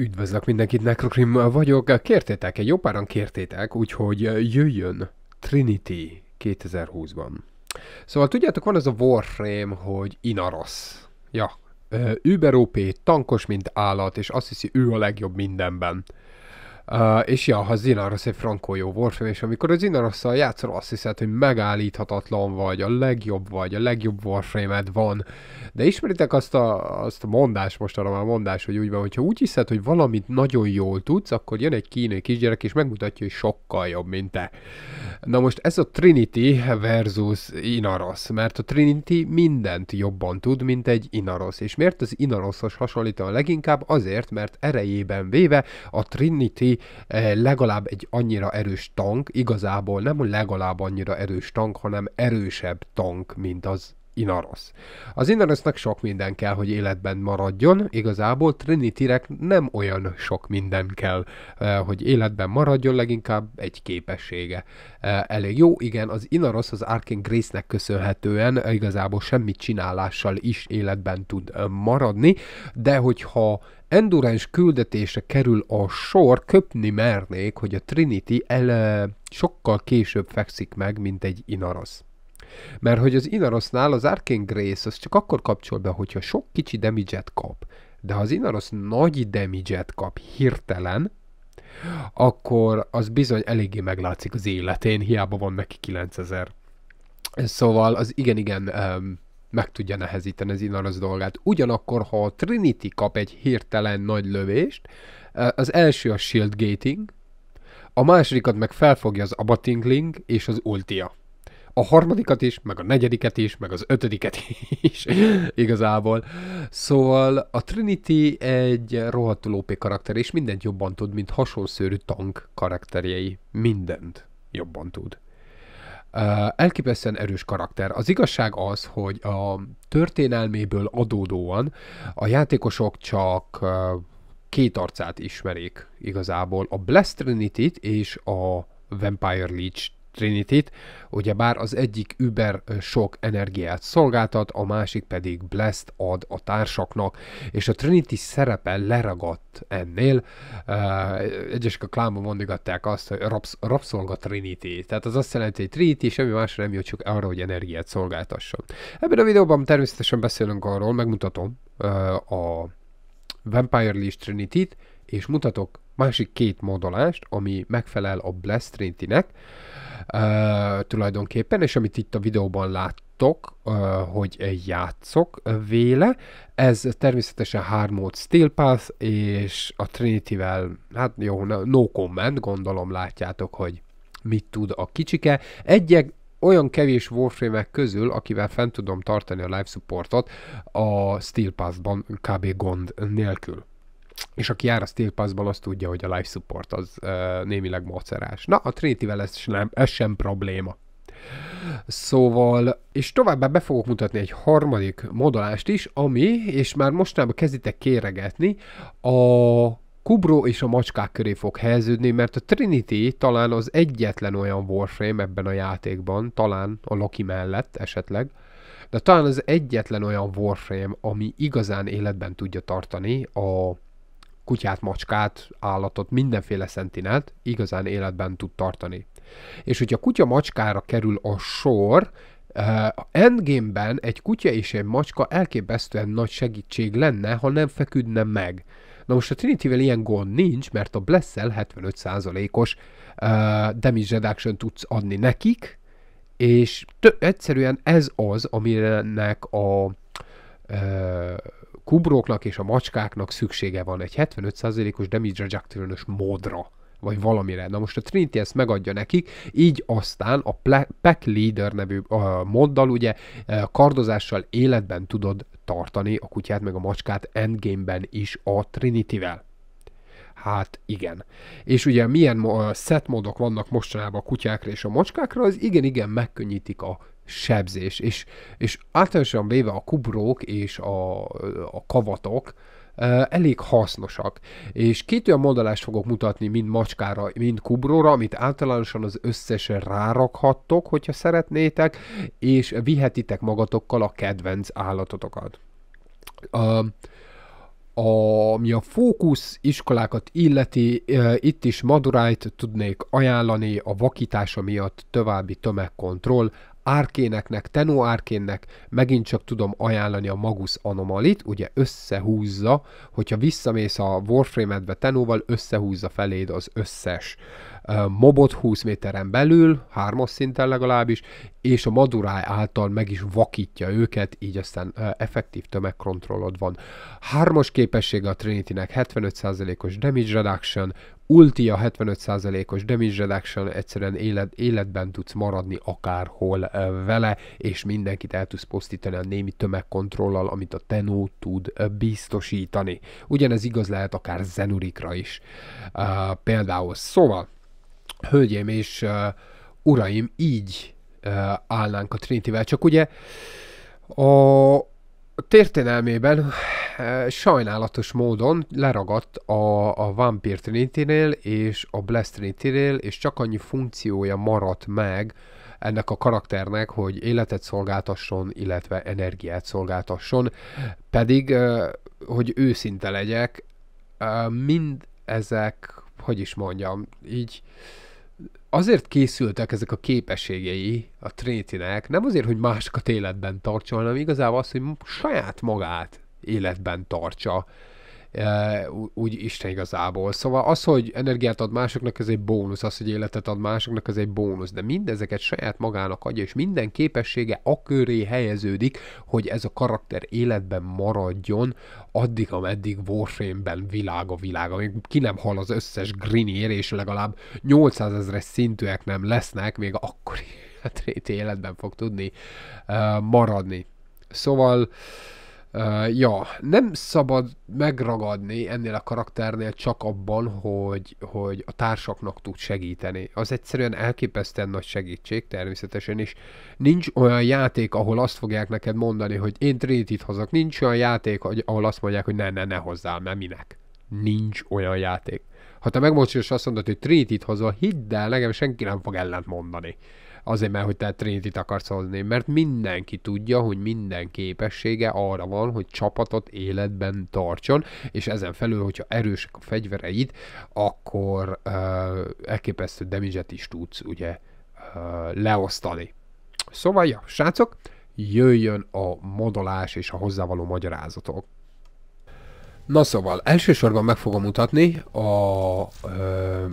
Üdvözlök mindenkit, Necrocrim vagyok. Kértétek, egy jó páran kértétek, úgyhogy jöjjön Trinity 2020-ban. Szóval tudjátok, van az a Warframe, hogy Inaros. Ja, Uber OP, tankos, mint állat, és azt hiszi, ő a legjobb mindenben. Uh, és ja, ha Zinarosz egy frankó jó warframe, és amikor a Zinarosszal játszol, azt hiszed, hogy megállíthatatlan vagy, a legjobb vagy, a legjobb warframe van. De ismeritek azt a, azt a mondás, most arra már mondás, hogy úgy van, hogyha úgy hiszed, hogy valamit nagyon jól tudsz, akkor jön egy kínai kisgyerek, és megmutatja, hogy sokkal jobb, mint te. Na most ez a Trinity versus Inaros, mert a Trinity mindent jobban tud, mint egy Inaros. És miért az Inarosos hasonlít a leginkább? Azért, mert erejében véve a Trinity Eh, legalább egy annyira erős tank, igazából nem legalább annyira erős tank, hanem erősebb tank, mint az Inaros. Az Inarosnak sok minden kell, hogy életben maradjon, igazából trinity nem olyan sok minden kell, eh, hogy életben maradjon, leginkább egy képessége. Eh, elég jó, igen, az Inaros az Arkane Grace-nek köszönhetően eh, igazából semmi csinálással is életben tud maradni, de hogyha endurance küldetése kerül a sor, köpni mernék, hogy a Trinity el, sokkal később fekszik meg, mint egy Inaros. Mert hogy az Inarosnál az Arcane Grace az csak akkor kapcsol be, hogyha sok kicsi damage kap, de ha az Inaros nagy damage kap hirtelen, akkor az bizony eléggé meglátszik az életén, hiába van neki 9000. Szóval az igen-igen um, meg tudja nehezíteni az Inaros dolgát. Ugyanakkor, ha a Trinity kap egy hirtelen nagy lövést, e, az első a shield gating, a másodikat meg felfogja az abatingling és az ultia a harmadikat is, meg a negyediket is, meg az ötödiket is igazából. Szóval a Trinity egy rohadtul OP karakter, és mindent jobban tud, mint hasonszörű tank karakterjei. Mindent jobban tud. Uh, elképesztően erős karakter. Az igazság az, hogy a történelméből adódóan a játékosok csak uh, két arcát ismerik igazából. A Blast Trinity-t és a Vampire Leech Trinity-t, ugyebár az egyik Uber sok energiát szolgáltat, a másik pedig Blast ad a társaknak, és a Trinity szerepe leragadt ennél. Egyesek a klámban mondogatták azt, hogy rabsz, rabszolga Trinity. Tehát az azt jelenti, hogy Trinity semmi másra nem jut, csak arra, hogy energiát szolgáltasson. Ebben a videóban természetesen beszélünk arról, megmutatom a Vampire List Trinity-t, és mutatok másik két modolást, ami megfelel a Blast Trinity-nek uh, tulajdonképpen, és amit itt a videóban láttok, uh, hogy játszok véle. Ez természetesen hard mode Steel Path, és a Trinity-vel, hát jó, no comment, gondolom látjátok, hogy mit tud a kicsike. Egyek, olyan kevés warframe közül, akivel fent tudom tartani a live supportot a Steel Pass-ban kb. gond nélkül és aki jár a Steel Pass-ban, az tudja, hogy a life support az uh, némileg mocerás. Na, a Trinity-vel ez, nem, ez sem probléma. Szóval, és továbbá be fogok mutatni egy harmadik modolást is, ami, és már mostanában kezditek kéregetni, a kubró és a macskák köré fog helyeződni, mert a Trinity talán az egyetlen olyan Warframe ebben a játékban, talán a Loki mellett esetleg, de talán az egyetlen olyan Warframe, ami igazán életben tudja tartani a kutyát, macskát, állatot, mindenféle szentinet igazán életben tud tartani. És hogyha kutya macskára kerül a sor, eh, a endgame-ben egy kutya és egy macska elképesztően nagy segítség lenne, ha nem feküdne meg. Na most a Trinity-vel ilyen gond nincs, mert a Blessel 75%-os uh, damage reduction tudsz adni nekik, és t- egyszerűen ez az, aminek a uh, kubróknak és a macskáknak szüksége van egy 75%-os damage reduction módra vagy valamire. Na most a Trinity ezt megadja nekik, így aztán a Pack Leader nevű uh, moddal ugye uh, kardozással életben tudod tartani a kutyát meg a macskát endgame-ben is a Trinity-vel. Hát igen. És ugye milyen uh, set módok vannak mostanában a kutyákra és a macskákra, az igen-igen megkönnyítik a sebzés. És, és általánosan véve a kubrók és a, a kavatok, elég hasznosak. És két olyan modellást fogok mutatni, mind macskára, mind kubróra, amit általánosan az összesen rárakhattok, hogyha szeretnétek, és vihetitek magatokkal a kedvenc állatotokat. A, a, ami a fókusz iskolákat illeti, e, itt is Madurájt tudnék ajánlani a vakítása miatt további tömegkontroll árkéneknek, tenó árkénnek megint csak tudom ajánlani a Magus Anomalit, ugye összehúzza, hogyha visszamész a Warframe-edbe tenóval, összehúzza feléd az összes mobot 20 méteren belül, hármas szinten legalábbis, és a maduráj által meg is vakítja őket, így aztán effektív tömegkontrollod van. Hármas képessége a Trinity-nek 75%-os damage reduction, ultia 75%-os damage reduction, egyszerűen élet, életben tudsz maradni akárhol vele, és mindenkit el tudsz posztítani a némi tömegkontrollal, amit a Tenó tud biztosítani. Ugyanez igaz lehet akár Zenurikra is. Uh, például. Szóval, hölgyeim és uh, uraim, így uh, állnánk a Trinity-vel. Csak ugye a történelmében uh, sajnálatos módon leragadt a, a Vampire Trinity-nél és a Blast Trinity-nél, és csak annyi funkciója maradt meg ennek a karakternek, hogy életet szolgáltasson, illetve energiát szolgáltasson. Pedig, uh, hogy őszinte legyek, uh, mind ezek, hogy is mondjam, így uh, azért készültek ezek a képességei a Trinitynek, nem azért, hogy másokat életben tartson, hanem igazából az, hogy saját magát életben tartsa úgy Isten igazából. Szóval az, hogy energiát ad másoknak, ez egy bónusz, az, hogy életet ad másoknak, ez egy bónusz, de mindezeket saját magának adja, és minden képessége köré helyeződik, hogy ez a karakter életben maradjon, addig, ameddig Warframe-ben világ a világ, amíg ki nem hal az összes Grinier, és legalább 800 ezres szintűek nem lesznek, még akkori életben fog tudni uh, maradni. Szóval uh, Uh, ja, nem szabad megragadni ennél a karakternél csak abban, hogy, hogy a társaknak tud segíteni. Az egyszerűen elképesztően nagy segítség természetesen, és nincs olyan játék, ahol azt fogják neked mondani, hogy én trinity hozok. Nincs olyan játék, ahol azt mondják, hogy ne, ne, ne hozzál, mert minek. Nincs olyan játék. Ha te megmocsolsz azt mondod, hogy trinity hozol, hidd el, nekem senki nem fog ellent mondani azért mert, hogy te trinity akarsz hozni, mert mindenki tudja, hogy minden képessége arra van, hogy csapatot életben tartson, és ezen felül, hogyha erősek a fegyvereid, akkor uh, elképesztő damage is tudsz ugye uh, leosztani. Szóval, ja, srácok, jöjjön a modolás és a hozzávaló magyarázatok. Na szóval, elsősorban meg fogom mutatni a uh,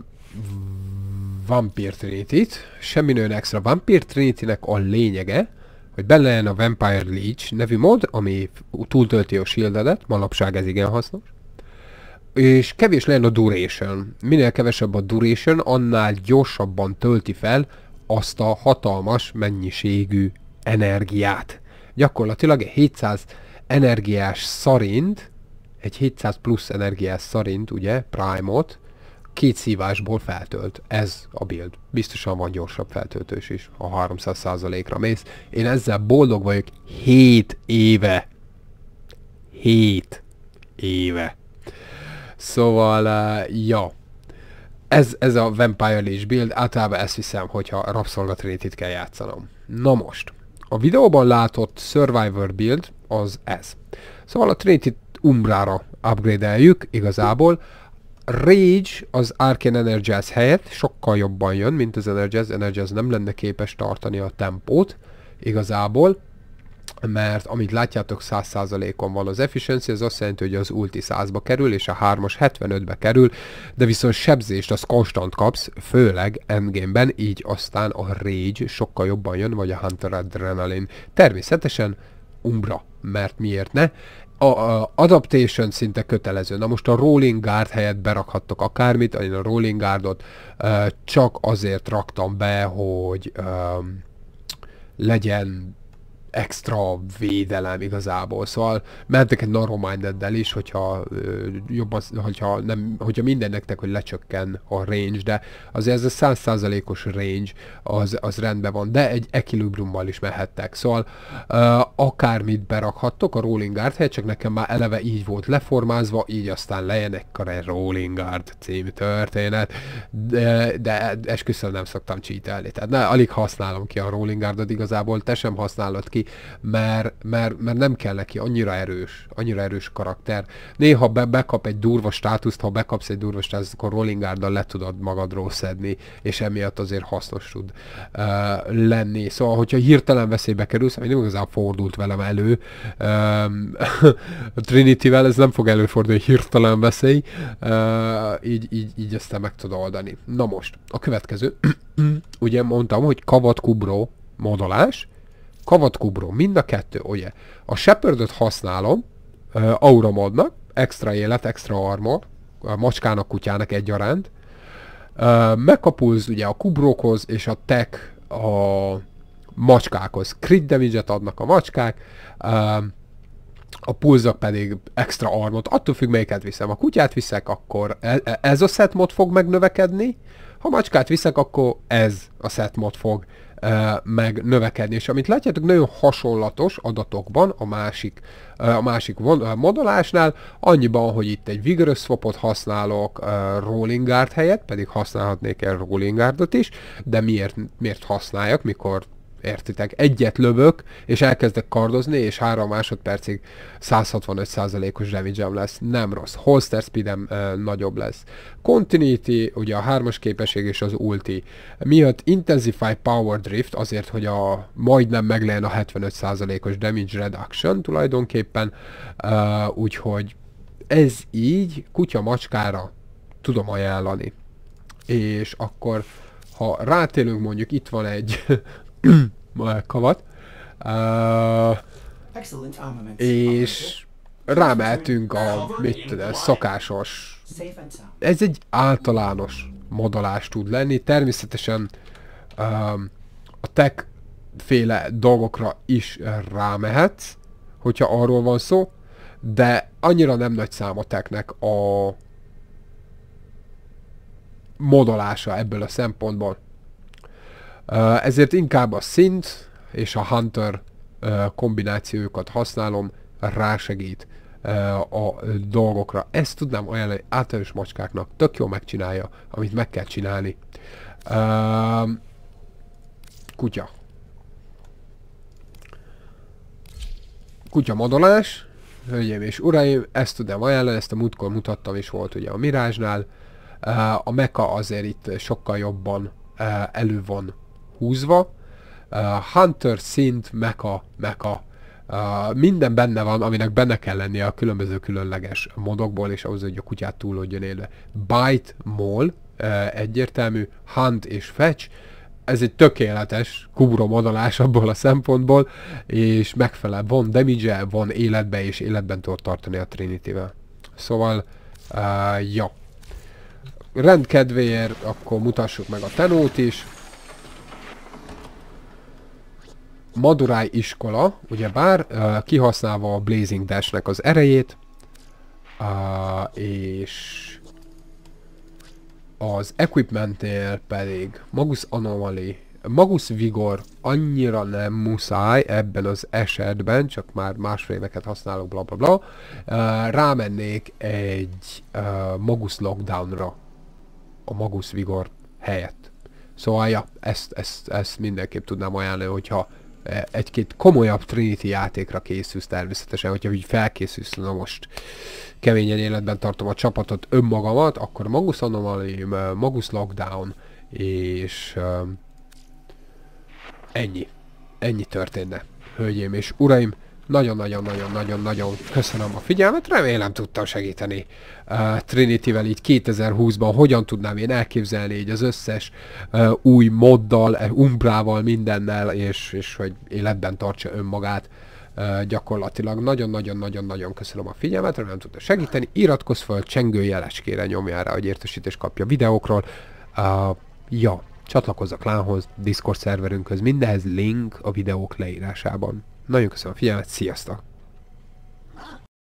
Vampire Trinity-t. Semmi nőn extra. Vampire trinity a lényege, hogy benne legyen a Vampire Leech nevű mod, ami túltölti a shieldedet, manapság ez igen hasznos. És kevés legyen a duration. Minél kevesebb a duration, annál gyorsabban tölti fel azt a hatalmas mennyiségű energiát. Gyakorlatilag egy 700 energiás szarint, egy 700 plusz energiás szarint, ugye, Prime-ot, két szívásból feltölt. Ez a build. Biztosan van gyorsabb feltöltős is, ha 300%-ra mész. Én ezzel boldog vagyok 7 éve. 7 éve. Szóval, uh, ja. Ez, ez a Vampire Leash build, általában ezt hiszem, hogyha rabszolgatrétit kell játszanom. Na most, a videóban látott Survivor build az ez. Szóval a trinity Umbrára upgrade-eljük igazából, Rage az Arcane Energize helyett sokkal jobban jön, mint az Energize. Energize nem lenne képes tartani a tempót igazából, mert amit látjátok 100%-on van az efficiency, az azt jelenti, hogy az ulti 100-ba kerül, és a 3-as 75-be kerül, de viszont sebzést az konstant kapsz, főleg endgame-ben, így aztán a Rage sokkal jobban jön, vagy a Hunter Adrenaline. Természetesen Umbra, mert miért ne? a, a adaptation szinte kötelező. Na most a rolling guard helyett berakhattok akármit, én a rolling guardot ö, csak azért raktam be, hogy ö, legyen extra védelem igazából. Szóval mentek egy narrow-minded-del is, hogyha, ö, az, hogyha, nem, hogyha nektek, hogy lecsökken a range, de azért ez a százszázalékos range az, az rendben van, de egy equilibriummal is mehettek. Szóval ö, akármit berakhattok a rolling guard helyet, csak nekem már eleve így volt leformázva, így aztán lejenek a rolling guard című történet, de, de esküszöm nem szoktam csítelni. Tehát ne, alig használom ki a rolling guardot igazából, te sem használod ki, mert, mert, mert nem kell neki, annyira erős, annyira erős karakter. Néha be, bekap egy durva státuszt, ha bekapsz egy durva státuszt, akkor Rolling le tudod magadról szedni, és emiatt azért hasznos tud uh, lenni. Szóval, hogyha hirtelen veszélybe kerülsz, ami nem igazán fordult velem elő, um, Trinity-vel ez nem fog előfordulni, hirtelen veszély, uh, így, így, így aztán meg tud oldani. Na most, a következő. Ugye mondtam, hogy kavat kubró modolás, kamatkubrom, mind a kettő, ugye? A Shepardot használom, uh, auramodnak, extra élet, extra armor, a macskának, kutyának egyaránt. Uh, megkapulsz ugye a kubrókhoz és a tech a macskákhoz. Crit damage adnak a macskák, uh, a pulzak pedig extra armot. Attól függ, melyiket viszem. A kutyát viszek, akkor e, e, ez a set mod fog megnövekedni, ha macskát viszek, akkor ez a set mod fog meg növekedni. És amit látjátok, nagyon hasonlatos adatokban a másik, a másik modolásnál, annyiban, hogy itt egy vigorous swapot használok rolling guard helyett, pedig használhatnék el rolling guardot is, de miért, miért használjak, mikor értitek, egyet lövök, és elkezdek kardozni, és 3 másodpercig 165%-os damage lesz. Nem rossz. Holster speedem ö, nagyobb lesz. Continuity, ugye a hármas képesség és az ulti. Miatt Intensify Power Drift, azért, hogy a majdnem meglejen a 75%-os damage reduction tulajdonképpen, ö, úgyhogy ez így kutya-macskára tudom ajánlani. És akkor ha rátélünk, mondjuk itt van egy kavat. Uh, és rámeltünk a, mit tudom, szokásos. Ez egy általános modolás tud lenni. Természetesen um, a tech féle dolgokra is rámehetsz, hogyha arról van szó, de annyira nem nagy szám a technek a modolása ebből a szempontból. Ezért inkább a szint és a Hunter kombinációjukat használom, rásegít a dolgokra. Ezt tudnám ajánlani általános macskáknak, tök jól megcsinálja, amit meg kell csinálni. Kutya. Kutya modolás, hölgyeim és uraim, ezt tudnám ajánlani, ezt a múltkor mutattam is volt ugye a Mirázsnál. A meka azért itt sokkal jobban elő van húzva. Uh, Hunter szint, meka meka. Uh, minden benne van, aminek benne kell lennie a különböző különleges modokból, és ahhoz, hogy a kutyát túlodjon élve. Bite, mol, uh, egyértelmű, hunt és fetch, ez egy tökéletes kubra abból a szempontból, és megfelel, van damage van életbe, és életben tud tartani a Trinity-vel. Szóval, uh, ja. Rendkedvéért akkor mutassuk meg a tenót is. Madurai iskola, ugyebár uh, kihasználva a Blazing Dash-nek az erejét, uh, és az equipmentnél pedig Magus Anomaly, Magus Vigor annyira nem muszáj ebben az esetben, csak már másfél éveket használok, bla bla bla, uh, rámennék egy uh, Magus Lockdownra a Magus Vigor helyett. Szóval, ja, ezt, ezt, ezt mindenképp tudnám ajánlani, hogyha egy-két komolyabb Trinity játékra készülsz természetesen, hogyha úgy felkészülsz, na most keményen életben tartom a csapatot, önmagamat, akkor Magus Anomaly, Magus Lockdown, és ennyi. Ennyi történne, hölgyeim és uraim. Nagyon-nagyon-nagyon-nagyon-nagyon köszönöm a figyelmet, remélem tudtam segíteni uh, Trinity-vel így 2020-ban, hogyan tudnám én elképzelni így az összes uh, új moddal, eh, umbrával, mindennel, és, és hogy életben tartsa önmagát uh, gyakorlatilag. Nagyon-nagyon-nagyon-nagyon köszönöm a figyelmet, remélem tudtam segíteni, iratkozz fel, csengőjeleskére nyomjára, hogy értesítést kapja videókról. Uh, ja, csatlakozz a klánhoz, Discord szerverünkhöz, mindehez link a videók leírásában. Nagyon köszönöm a figyelmet, sziasztok!